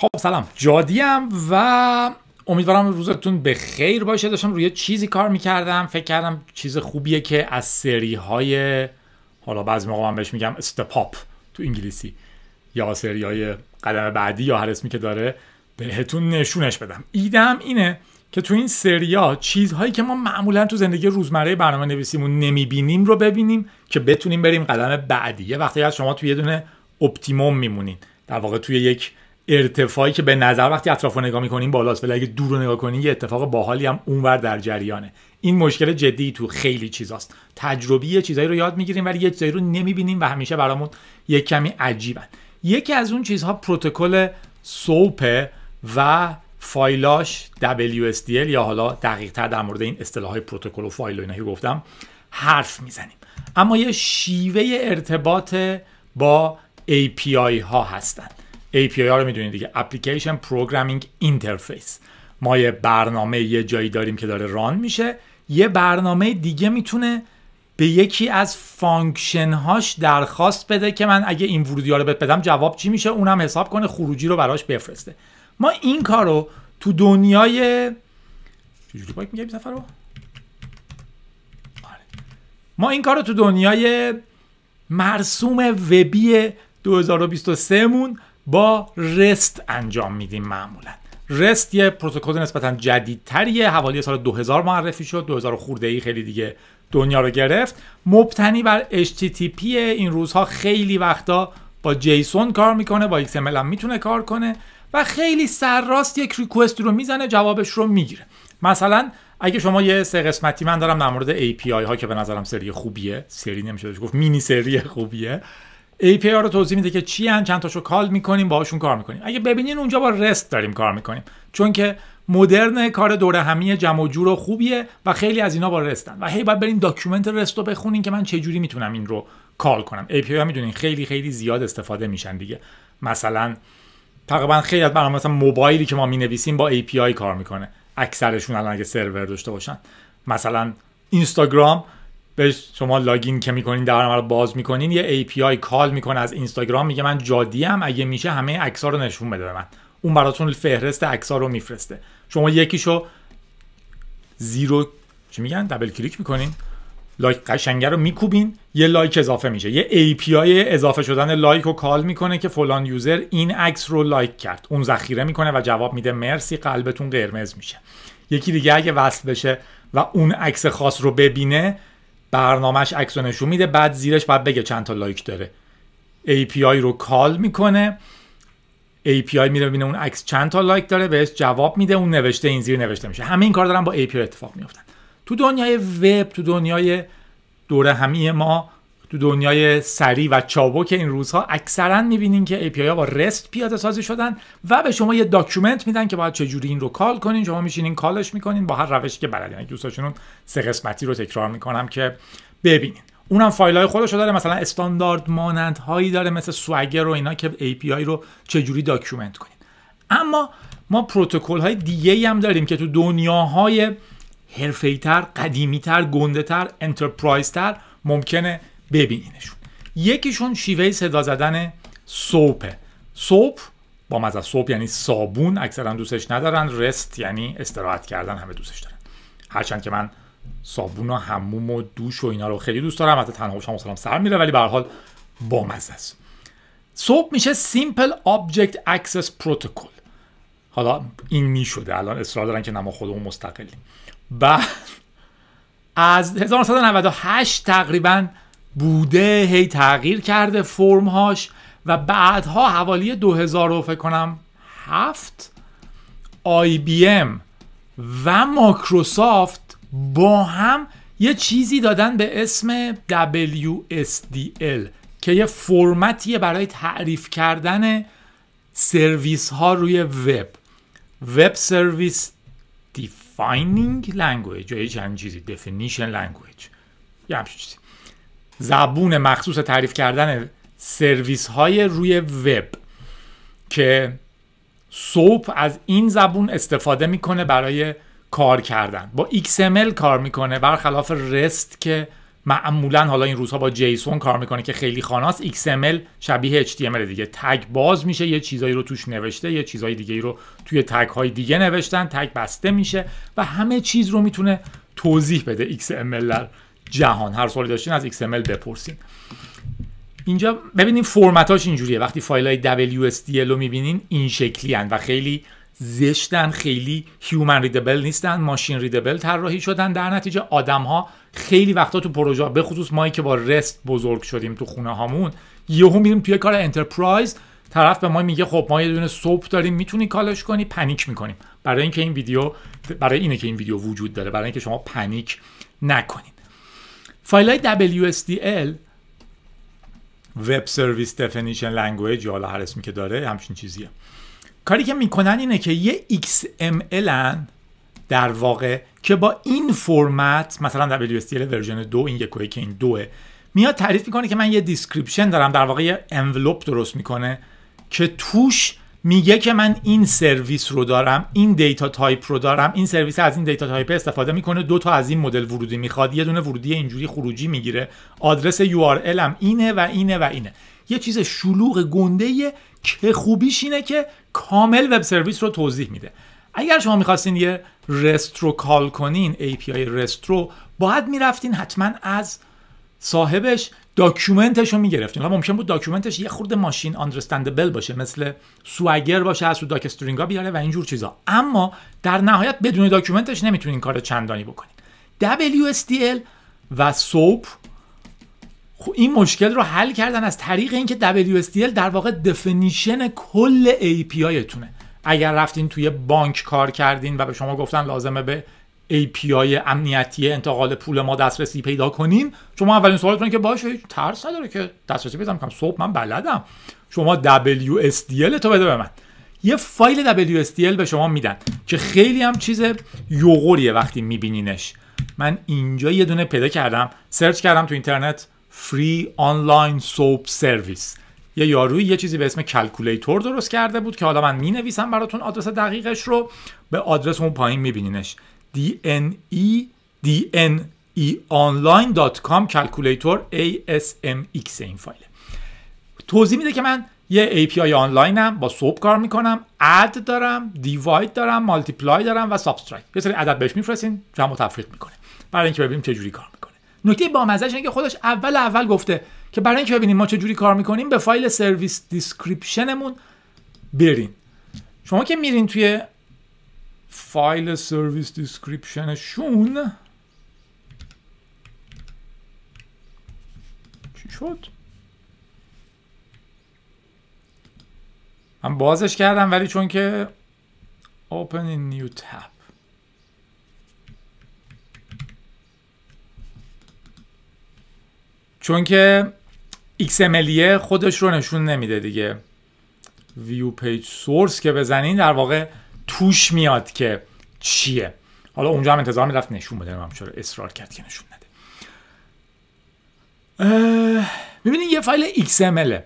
خب سلام جادیم و امیدوارم روزتون به خیر باشه داشتم روی چیزی کار میکردم فکر کردم چیز خوبیه که از سری های حالا بعضی موقع من بهش میگم استپاپ تو انگلیسی یا سری های قدم بعدی یا هر اسمی که داره بهتون نشونش بدم ایدم اینه که تو این سریا چیزهایی که ما معمولا تو زندگی روزمره برنامه نویسیمون نمیبینیم رو ببینیم که بتونیم بریم قدم بعدی یه وقتی از شما تو یه دونه اپتیموم میمونین در واقع توی یک ارتفاعی که به نظر وقتی اطراف رو نگاه میکنیم بالاست ولی اگه دور رو نگاه کنیم یه اتفاق باحالی هم اونور در جریانه این مشکل جدی تو خیلی چیزاست تجربی چیزایی رو یاد میگیریم ولی یه چیزایی رو نمیبینیم و همیشه برامون یه کمی عجیبن یکی از اون چیزها پروتکل سوپ و فایلاش WSDL یا حالا دقیق تر در مورد این اصطلاح های پروتکل و فایل و اینا گفتم حرف میزنیم اما یه شیوه ارتباط با API ها هستند API رو میدونید دیگه Application Programming Interface ما یه برنامه یه جایی داریم که داره ران میشه یه برنامه دیگه میتونه به یکی از فانکشن هاش درخواست بده که من اگه این ورودی ها رو بدم جواب چی میشه اونم حساب کنه خروجی رو براش بفرسته ما این کار رو تو دنیای چجوری باید میگه رو آره. ما این کار رو تو دنیای مرسوم وبی 2023 مون با رست انجام میدیم معمولا رست یه پروتکل نسبتا جدیدتریه حوالی سال 2000 معرفی شد 2000 خورده ای خیلی دیگه دنیا رو گرفت مبتنی بر HTTP این روزها خیلی وقتا با جیسون کار میکنه با XML هم میتونه کار کنه و خیلی سرراست یک ریکوست رو میزنه جوابش رو میگیره مثلا اگه شما یه سه قسمتی من دارم در مورد API ها که به نظرم سری خوبیه سری نمیشه گفت مینی سری خوبیه API رو توضیح میده که چی هن چند تاشو کال میکنیم باهاشون کار میکنیم اگه ببینین اونجا با رست داریم کار میکنیم چون که مدرن کار دوره همی جمع و جور و خوبیه و خیلی از اینا با رستن و هی باید برین داکیومنت رست رو بخونین که من چجوری میتونم این رو کال کنم API ها میدونین خیلی خیلی زیاد استفاده میشن دیگه مثلا تقریبا خیلی از برنامه مثلا موبایلی که ما مینویسیم با API کار میکنه اکثرشون الان اگه سرور داشته باشن مثلا اینستاگرام به شما لاگین که میکنین در رو باز میکنین یه API کال میکنه از اینستاگرام میگه من جادی هم اگه میشه همه ها رو نشون بده به من اون براتون فهرست ها رو میفرسته شما یکیشو زیرو چی میگن دبل کلیک میکنین لایک قشنگه رو میکوبین یه لایک اضافه میشه یه API اضافه شدن لایک رو کال میکنه که فلان یوزر این عکس رو لایک کرد اون ذخیره میکنه و جواب میده مرسی قلبتون قرمز میشه یکی دیگه اگه وصل بشه و اون عکس خاص رو ببینه برنامهش عکس رو نشون میده بعد زیرش باید بگه چند تا لایک داره API رو کال میکنه API میره ببینه اون عکس چند تا لایک داره بهش جواب میده اون نوشته این زیر نوشته میشه همه این کار دارن با API اتفاق میافتن تو دنیای وب تو دنیای دوره همی ما تو دنیای سری و چابک این روزها اکثرا میبینین که API ها با رست پیاده سازی شدن و به شما یه داکیومنت میدن که باید چجوری این رو کال کنین شما میشینین کالش میکنین با هر روشی که بلدین یعنی دوستاشون سه قسمتی رو تکرار میکنم که ببینین اونم فایل های خودش داره مثلا استاندارد مانند هایی داره مثل سوگر و اینا که API رو چجوری داکیومنت کنین اما ما پروتکل های دیگه هم داریم که تو دنیاهای حرفه‌ای‌تر، قدیمی‌تر، انترپرایز تر ممکنه ببینینشون یکیشون شیوه صدا زدن سوپه سوپ با مزه سوپ یعنی صابون اکثرا دوستش ندارن رست یعنی استراحت کردن همه دوستش دارن هرچند که من صابون و حموم و دوش و اینا رو خیلی دوست دارم حتی تنها سلام سر میره ولی به هر حال با مزه است سوپ میشه سیمپل آبجکت اکسس پروتکل حالا این میشده الان اصرار دارن که نما خودمون مستقلیم بعد از 1998 تقریبا بوده هی تغییر کرده فرم هاش و بعدها حوالی 2000 رو فکر کنم هفت آی بی ام و ماکروسافت با هم یه چیزی دادن به اسم WSDL که یه فرمتیه برای تعریف کردن سرویس ها روی وب وب سرویس دیفاینینگ لنگویج یا یه چند چیزی دفینیشن لنگویج یه چیزی زبون مخصوص تعریف کردن سرویس های روی وب که سوپ از این زبون استفاده میکنه برای کار کردن با XML کار میکنه برخلاف رست که معمولا حالا این روزها با جیسون کار میکنه که خیلی خاناست XML شبیه HTML دیگه تگ باز میشه یه چیزایی رو توش نوشته یه چیزایی دیگه رو توی تگ های دیگه نوشتن تگ بسته میشه و همه چیز رو میتونه توضیح بده XML جهان هر سوالی داشتین از XML بپرسین اینجا ببینیم فرمتاش اینجوریه وقتی فایل های WSDL رو میبینین این شکلی و خیلی زشتن خیلی هیومن ریدبل نیستن ماشین ریدبل طراحی شدن در نتیجه آدم ها خیلی وقتا تو پروژه به خصوص مایی که با رست بزرگ شدیم تو خونه هامون یهو میریم توی کار انترپرایز طرف به ما میگه خب ما یه دونه صبح داریم میتونی کالش کنی پنیک میکنیم برای اینکه این ویدیو برای اینه که این ویدیو وجود داره برای اینکه شما پنیک نکنید فایل های WSDL وب سرویس Language یا حالا هر اسمی که داره همچین چیزیه کاری که میکنن اینه که یه XML در واقع که با این فرمت مثلا WSDL ورژن دو این یکوی که این دوه میاد تعریف میکنه که من یه دیسکریپشن دارم در واقع یه انولوپ درست میکنه که توش میگه که من این سرویس رو دارم این دیتا تایپ رو دارم این سرویس از این دیتا تایپ استفاده میکنه دو تا از این مدل ورودی میخواد یه دونه ورودی اینجوری خروجی میگیره آدرس یو هم اینه و اینه و اینه یه چیز شلوغ گنده که خوبیش اینه که کامل وب سرویس رو توضیح میده اگر شما میخواستین یه رسترو کال کنین API رسترو باید میرفتین حتما از صاحبش داکیومنتش رو میگرفتین. حالا ممکن بود داکیومنتش یه خورده ماشین آندرستندبل باشه مثل سوگر باشه از داک استرینگا بیاره و اینجور چیزا اما در نهایت بدون داکیومنتش نمیتونین کار چندانی بکنید WSDL و SOAP خب این مشکل رو حل کردن از طریق اینکه WSDL در واقع دفنیشن کل API تونه اگر رفتین توی بانک کار کردین و به شما گفتن لازمه به API امنیتی انتقال پول ما دسترسی پیدا کنین شما اولین سوالتون که باشه ترس نداره که دسترسی پیدا کنم صبح من بلدم شما WSDL تو بده به من یه فایل WSDL به شما میدن که خیلی هم چیز یوغوریه وقتی میبینینش من اینجا یه دونه پیدا کردم سرچ کردم تو اینترنت فری آنلاین سوپ سرویس یه یاروی یه چیزی به اسم کلکولیتور درست کرده بود که حالا من مینویسم براتون آدرس دقیقش رو به آدرس اون پایین میبینینش ای e dneonline.com calculator ASMX این فایل توضیح میده که من یه API آنلاینم با سوپ کار میکنم اد دارم دیواید دارم مالتیپلای دارم و سابسترکت یه سری عدد بهش میفرستین جمع و تفریق میکنه برای اینکه ببینیم چه جوری کار میکنه نکته با مزهش اینه که خودش اول اول گفته که برای اینکه ببینیم ما چه جوری کار میکنیم به فایل سرویس دیسکریپشنمون برین شما که میرین توی فایل سرویس دیسکریپشنشون چی شد؟ من بازش کردم ولی چون که open in new tab چون که XML خودش رو نشون نمیده دیگه view page سورس که بزنین در واقع توش میاد که چیه حالا اونجا هم انتظار میرفت نشون بده هم چرا اصرار کرد که نشون نده میبینید یه فایل XML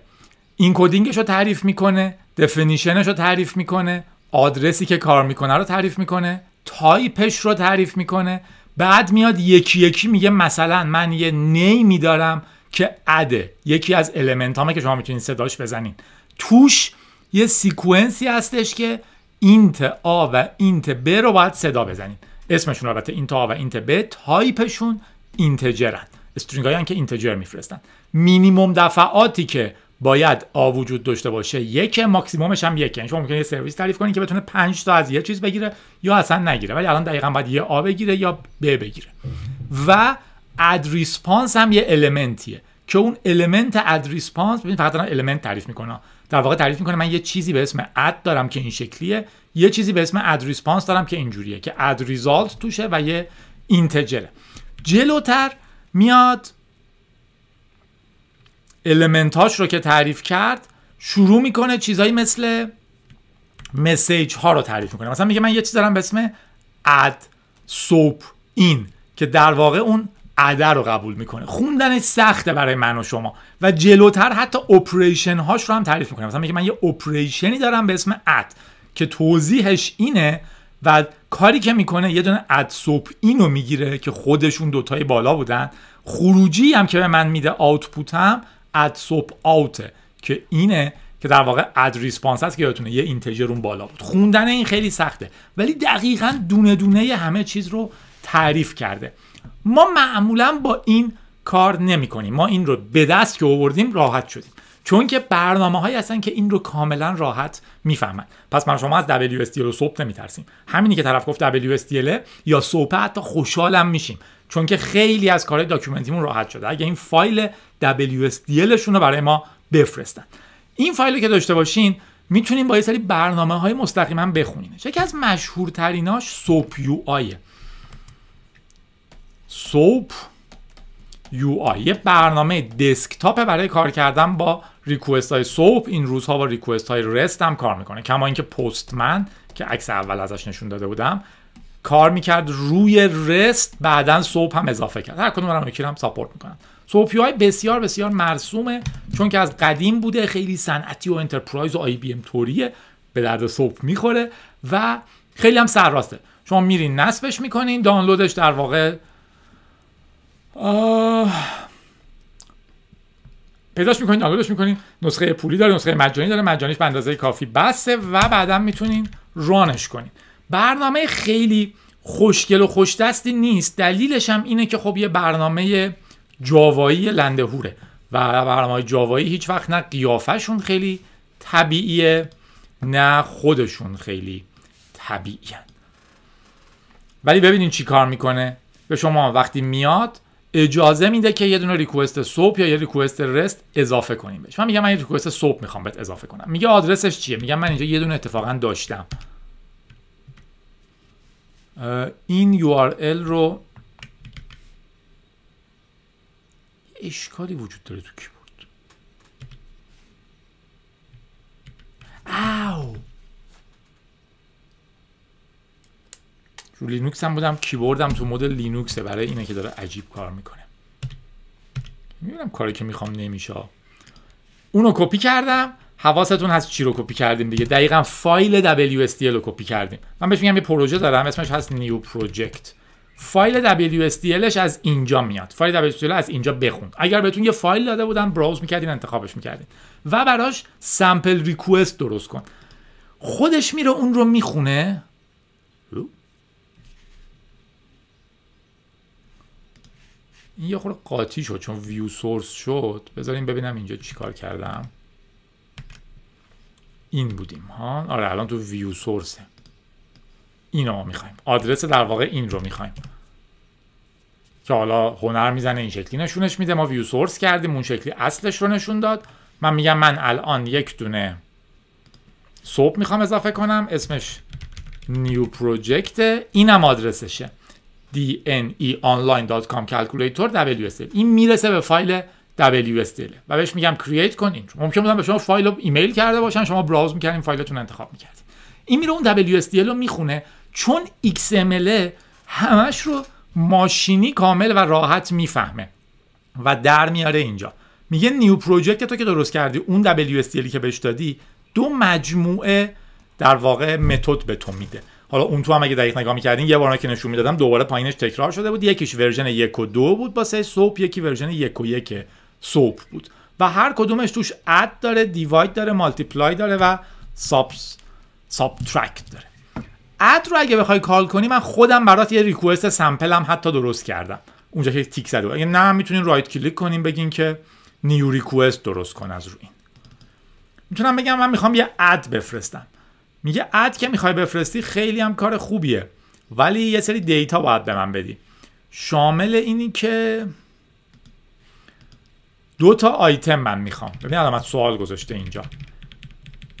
این کدینگش رو تعریف میکنه دفینیشنش رو تعریف میکنه آدرسی که کار میکنه رو تعریف میکنه تایپش رو تعریف میکنه بعد میاد یکی یکی میگه مثلا من یه نیمی دارم که اده یکی از المنت که شما میتونید صداش بزنین توش یه سیکونسی هستش که اینت آ و اینت ب رو باید صدا بزنیم اسمشون البته اینت آ و اینت ب تایپشون اینتجرن استرینگ هایی که اینتجر میفرستن مینیموم دفعاتی که باید آ وجود داشته باشه یک ماکسیمومش هم یکه یعنی شما ممکنه یه سرویس تعریف کنید که بتونه 5 تا از یه چیز بگیره یا اصلا نگیره ولی الان دقیقا باید یه آ بگیره یا ب بگیره و اد ریسپانس هم یه المنتیه که اون المنت اد ریسپانس ببین فقط الان المنت تعریف میکنه در واقع تعریف میکنه من یه چیزی به اسم اد دارم که این شکلیه یه چیزی به اسم اد ریسپانس دارم که اینجوریه که اد ریزالت توشه و یه اینتجره جلوتر میاد المنتاش رو که تعریف کرد شروع میکنه چیزایی مثل مسیج ها رو تعریف میکنه مثلا میگه من یه چیز دارم به اسم اد سوپ این که در واقع اون عده رو قبول میکنه خوندن سخته برای من و شما و جلوتر حتی اپریشن هاش رو هم تعریف میکنه مثلا میگه من یه اپریشنی دارم به اسم اد که توضیحش اینه و کاری که میکنه یه دونه اد سوپ اینو میگیره که خودشون دوتای بالا بودن خروجی هم که به من میده آوتپوتم اد سوپ آوته که اینه که در واقع اد ریسپانس هست که یادتونه یه اینتجر اون بالا بود خوندن این خیلی سخته ولی دقیقا دونه دونه همه چیز رو تعریف کرده ما معمولا با این کار نمی کنیم ما این رو به دست که آوردیم راحت شدیم چون که برنامه هایی هستن که این رو کاملا راحت میفهمن پس من شما از WSDL و صبح ترسیم همینی که طرف گفت WSDL یا صبح حتی خوشحالم میشیم چون که خیلی از کارهای داکیومنتیمون راحت شده اگه این فایل WSDL شون رو برای ما بفرستن این فایل رو که داشته باشین میتونیم با یه سری برنامه های مستقیما بخونیم. یکی از مشهورتریناش سوپ یو سوپ یو یه برنامه دسکتاپ برای کار کردن با ریکوست های سوپ این روزها با ریکوست های رست هم کار میکنه کما اینکه پستمن که عکس اول ازش نشون داده بودم کار میکرد روی رست بعدا SOAP هم اضافه کرد هر کدوم هم یکی هم ساپورت میکنن یو آی بسیار بسیار مرسومه چون که از قدیم بوده خیلی صنعتی و انترپرایز و آی بی ام توریه به درد SOAP میخوره و خیلی هم سرراسته شما میرین نصبش میکنین دانلودش در واقع پیداش میکنین دانلودش میکنین نسخه پولی داره نسخه مجانی داره مجانیش به اندازه کافی بسه و بعدا میتونین رانش کنین برنامه خیلی خوشگل و خوش دستی نیست دلیلش هم اینه که خب یه برنامه جاوایی لندهوره و برنامه جاوایی هیچ وقت نه قیافهشون خیلی طبیعیه نه خودشون خیلی طبیعیه ولی ببینین چی کار میکنه به شما وقتی میاد اجازه میده که یه دونه ریکوست سوپ یا یه ریکوست رست اضافه کنیم بهش من میگم من یه ریکوست سوپ میخوام بهت اضافه کنم میگه آدرسش چیه میگم من اینجا یه دونه اتفاقا داشتم این URL رو اشکالی وجود داره تو کیبورد او لینوکس هم بودم کیبوردم تو مدل لینوکسه برای اینه که داره عجیب کار میکنه میبینم کاری که میخوام نمیشه اونو کپی کردم حواستون هست چی رو کپی کردیم دیگه دقیقا فایل WSDL رو کپی کردیم من بهش میگم یه پروژه دارم اسمش هست نیو پروژکت فایل WSDLش از اینجا میاد فایل WSDL از اینجا بخون اگر بهتون یه فایل داده بودن براوز میکردین انتخابش میکردین و براش سمپل ریکوست درست کن خودش میره اون رو میخونه این یه خورده قاطی شد چون ویو سورس شد بذاریم ببینم اینجا چیکار کردم این بودیم ها آره الان تو ویو سورسه اینو ما میخوایم آدرس در واقع این رو میخوایم که حالا هنر میزنه این شکلی نشونش میده ما ویو سورس کردیم اون شکلی اصلش رو نشون داد من میگم من الان یک دونه صبح میخوام اضافه کنم اسمش نیو پروژکت اینم آدرسشه dneonline.com calculator WSL این میرسه به فایل WSL و بهش میگم create کنین ممکن بودم به شما فایل رو ایمیل کرده باشن شما براوز میکردین فایلتون انتخاب میکردین این میره اون WSDL رو میخونه چون XML همش رو ماشینی کامل و راحت میفهمه و در میاره اینجا میگه نیو پروژکت تو که درست کردی اون wsdlی که بهش دادی دو مجموعه در واقع متد به تو میده حالا اون تو هم اگه دقیق نگاه میکردین یه بار که نشون میدادم دوباره پایینش تکرار شده بود یکیش ورژن یک و دو بود با سه صبح یکی ورژن یک و یک صبح بود و هر کدومش توش اد داره دیواید داره مالتیپلای داره و سابس سابترکت داره اد رو اگه بخوای کال کنی من خودم برات یه ریکوست سمپل هم حتی درست کردم اونجا که تیک زده اگه نه میتونین رایت کلیک کنین بگین که نیو ریکوست درست کن از روی این میتونم بگم من میخوام یه اد بفرستم میگه اد که میخوای بفرستی خیلی هم کار خوبیه ولی یه سری دیتا باید به من بدی شامل اینی که دو تا آیتم من میخوام ببین علامت سوال گذاشته اینجا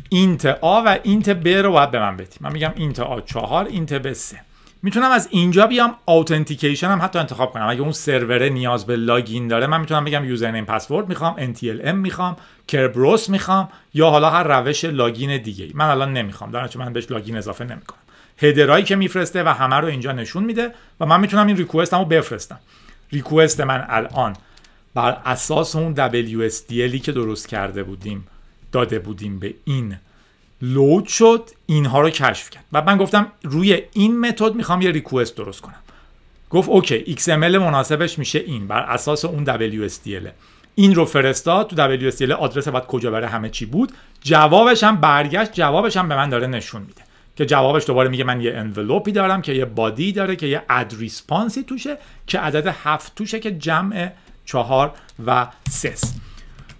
اینت آ و اینت ب رو باید به من بدی من میگم اینت آ چهار اینت ب سه میتونم از اینجا بیام اوتنتیکیشن هم حتی انتخاب کنم اگه اون سروره نیاز به لاگین داره من میتونم بگم یوزرنیم پسورد میخوام NTLM میخوام کربروس میخوام یا حالا هر روش لاگین دیگه من الان نمیخوام در من بهش لاگین اضافه نمیکنم هدرایی که میفرسته و همه رو اینجا نشون میده و من میتونم این ریکوست رو بفرستم ریکوست من الان بر اساس اون WSDLی که درست کرده بودیم داده بودیم به این لود شد اینها رو کشف کرد و من گفتم روی این متد میخوام یه ریکوست درست کنم گفت اوکی XML مناسبش میشه این بر اساس اون WSDL این رو فرستاد تو WSDL آدرس بعد کجا بره همه چی بود جوابش هم برگشت جوابش هم به من داره نشون میده که جوابش دوباره میگه من یه انولوپی دارم که یه بادی داره که یه اد ریسپانسی توشه که عدد هفت توشه که جمع چهار و سس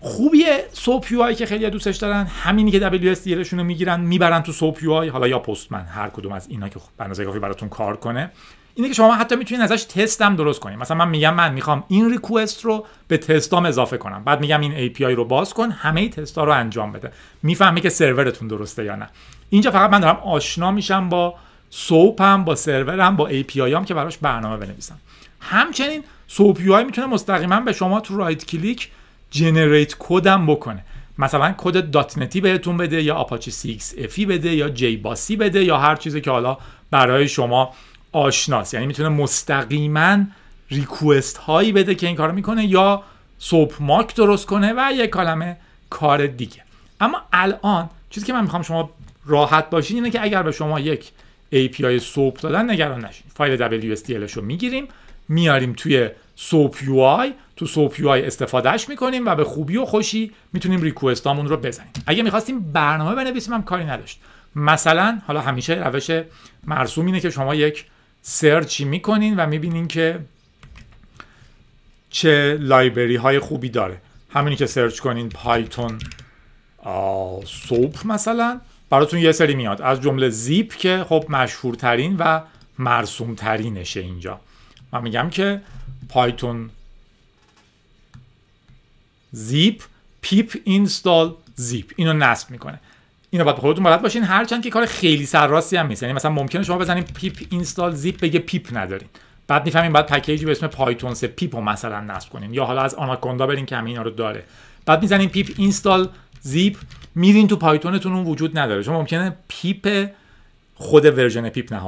خوبیه سوپ یو که خیلی دوستش دارن همینی که WSDLشون رو میگیرن میبرن تو سوپ یو حالا یا پستمن هر کدوم از اینا که به خب کافی براتون کار کنه اینه که شما حتی میتونید ازش تست هم درست کنید مثلا من میگم من میخوام این ریکوست رو به تستام اضافه کنم بعد میگم این API رو باز کن همه تستا رو انجام بده میفهمه که سرورتون درسته یا نه اینجا فقط من دارم آشنا میشم با سوپم با سرورم با API هم که براش برنامه بنویسم همچنین سوپ میتونه مستقیما به شما تو رایت کلیک جنریت هم بکنه مثلا کد دات نتی بهتون بده یا آپاچی 6 بده یا جی باسی بده یا هر چیزی که حالا برای شما آشناست یعنی میتونه مستقیما ریکوست هایی بده که این کارو میکنه یا سوپ ماک درست کنه و یک کلمه کار دیگه اما الان چیزی که من میخوام شما راحت باشین اینه که اگر به شما یک API سوپ دادن نگران نشین فایل WSDLش رو میگیریم میاریم توی سوپ UI تو سوپ یو آی استفادهش میکنیم و به خوبی و خوشی میتونیم ریکوستامون رو بزنیم اگه میخواستیم برنامه بنویسیم هم کاری نداشت مثلا حالا همیشه روش مرسوم اینه که شما یک سرچی میکنین و میبینین که چه لایبری های خوبی داره همونی که سرچ کنین پایتون سوپ مثلا براتون یه سری میاد از جمله زیپ که خب مشهورترین و مرسومترینشه اینجا من میگم که پایتون زیپ pip install زیپ اینو نصب میکنه اینو باید خودتون بلد باشین هرچند که کار خیلی سرراستی هم نیست یعنی مثلا ممکنه شما بزنین پیپ install زیپ بگه پیپ ندارین بعد میفهمین بعد پکیجی به اسم پایتون سه پیپ رو مثلا نصب کنین یا حالا از آناکوندا برین که همین اینا رو داره بعد میزنین پیپ اینستال زیپ میرین تو پایتونتون اون وجود نداره شما ممکنه پیپ خود ورژن پیپ نه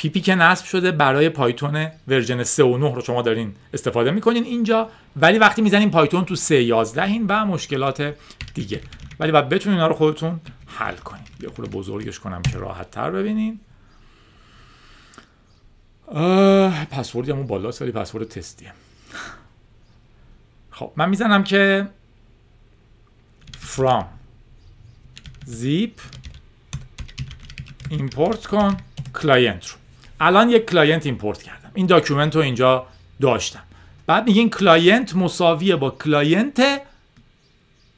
پیپی که نصب شده برای پایتون ورژن 3.9 رو شما دارین استفاده میکنین اینجا ولی وقتی میزنین پایتون تو 3.11 این و مشکلات دیگه ولی باید بتونین اینا رو خودتون حل کنین یه خورده بزرگش کنم که راحت تر ببینین پسورد همون بالاست ولی پسورد تستیه خب من میزنم که from zip import کن client رو الان یک کلاینت ایمپورت کردم این داکیومنت رو اینجا داشتم بعد این کلاینت مساویه با کلاینت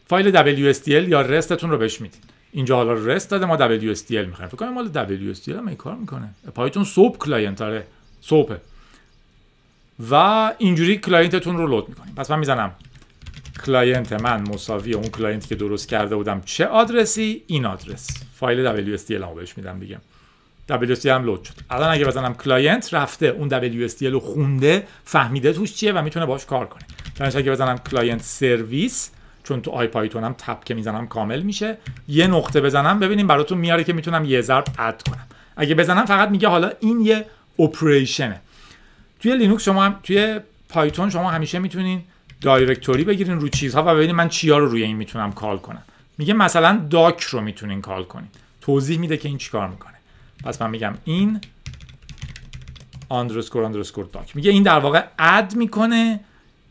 فایل WSDL یا رستتون رو بهش میدین اینجا حالا رست داده ما WSDL میخوایم فکر کنم مال WSDL هم این کار میکنه پایتون سوپ کلاینت آره سوپه و اینجوری کلاینتتون رو لود میکنیم پس من میزنم کلاینت من مساوی اون کلاینتی که درست کرده بودم چه آدرسی این آدرس فایل WSDL بهش میدم دیگه WSDL هم لود شد الان اگه بزنم کلاینت رفته اون WSDL رو خونده فهمیده توش چیه و میتونه باش کار کنه درنش اگه بزنم کلاینت سرویس چون تو آی پایتون هم تپ که میزنم کامل میشه یه نقطه بزنم ببینیم براتون میاره که میتونم یه ضرب اد کنم اگه بزنم فقط میگه حالا این یه اپریشنه توی لینوکس شما هم توی پایتون شما همیشه میتونین دایرکتوری بگیرین رو چیزها و ببینید من چیا رو روی این میتونم کال کنم میگه مثلا داک رو میتونین کال کنین توضیح میده که این چیکار میکنه پس من میگم این underscore اندرسکور داک میگه این در واقع اد میکنه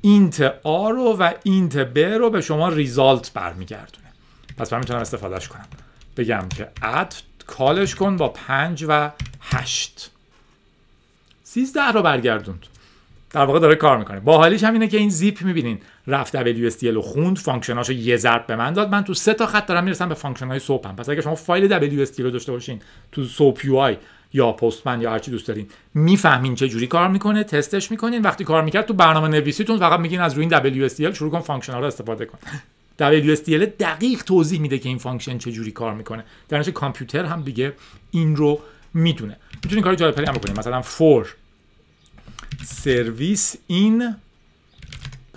اینت آ رو و اینت ب رو به شما ریزالت برمیگردونه پس من میتونم استفادهش کنم بگم که اد کالش کن با 5 و 8 13 رو برگردوند در واقع داره کار میکنه باحالیش همینه که این زیپ میبینین رفت اس رو خوند فانکشناشو یه ضرب به من داد من تو سه تا خط دارم میرسم به فانکشن های پس اگه شما فایل WSDL رو داشته باشین تو سوپ یو آی یا پستمن یا هرچی دوست دارین میفهمین چه جوری کار میکنه تستش میکنین وقتی کار میکرد تو برنامه نویسیتون فقط میگین از روی این WSDL شروع کن فانکشن رو استفاده کن WSDL دقیق توضیح میده که این فانکشن چه جوری کار میکنه در کامپیوتر هم دیگه این رو میدونه میتونین کار جای هم بکنین مثلا فور سرویس این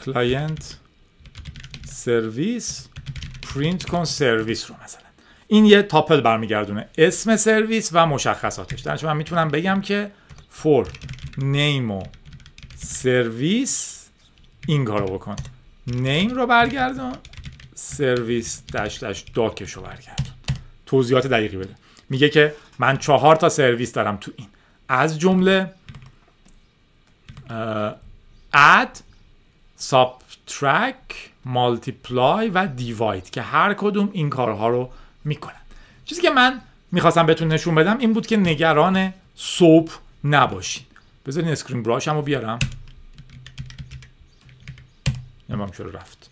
کلاینت سرویس پرینت کن سرویس رو مثلا این یه تاپل برمیگردونه اسم سرویس و مشخصاتش در من میتونم بگم که فور نیم و سرویس این کارو بکن نیم رو برگردون سرویس داش داش داکش رو برگردون توضیحات دقیقی بده میگه که من چهار تا سرویس دارم تو این از جمله اد سابترک مالتیپلای و دیواید که هر کدوم این کارها رو میکنن چیزی که من میخواستم بهتون نشون بدم این بود که نگران صبح نباشین بذارین اسکرین براش رو بیارم نمام چرا رفت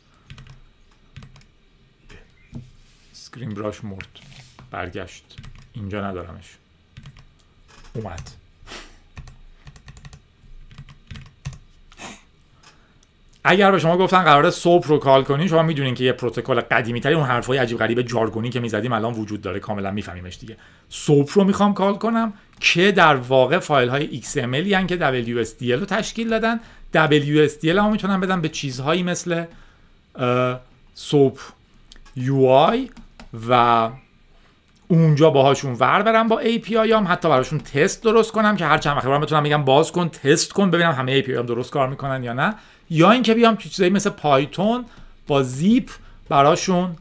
اسکرین براش مرد برگشت اینجا ندارمش اومد اگر به شما گفتن قراره صبح رو کال کنین شما میدونین که یه پروتکل قدیمی تری اون حرفای عجیب غریب جارگونی که میزدیم الان وجود داره کاملا میفهمیمش دیگه صبح رو میخوام کال کنم که در واقع فایل های XML یعنی که WSDL رو تشکیل دادن WSDL هم میتونم بدم به چیزهایی مثل صبح UI و اونجا باهاشون ور برم با API هم حتی براشون تست درست کنم که هر چند وقت بتونم میگم باز کن تست کن ببینم همه API هم درست کار میکنن یا نه یا اینکه بیام تو چیزایی مثل پایتون با زیپ براشون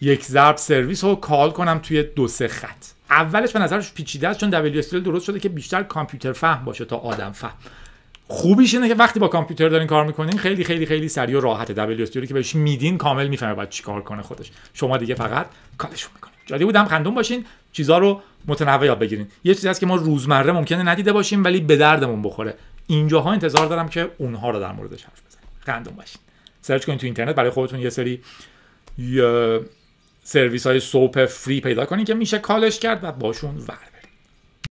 یک ضرب سرویس رو کال کنم توی دو سه خط اولش به نظرش پیچیده است چون WSL درست شده که بیشتر کامپیوتر فهم باشه تا آدم فهم خوبیش اینه که وقتی با کامپیوتر دارین کار میکنین خیلی خیلی خیلی سریع و راحته WSL که بهش میدین کامل میفهمه باید چیکار کنه خودش شما دیگه فقط کالشون میکنین جادی بودم خندون باشین چیزا رو متنوع یاد بگیرین یه چیزی هست که ما روزمره ممکنه ندیده باشیم ولی به دردمون بخوره اینجاها انتظار دارم که اونها رو در موردش حرف بزنیم خندون باشین سرچ کنید تو اینترنت برای خودتون یه سری سرویس های سوپ فری پیدا کنید که میشه کالش کرد و باشون ورد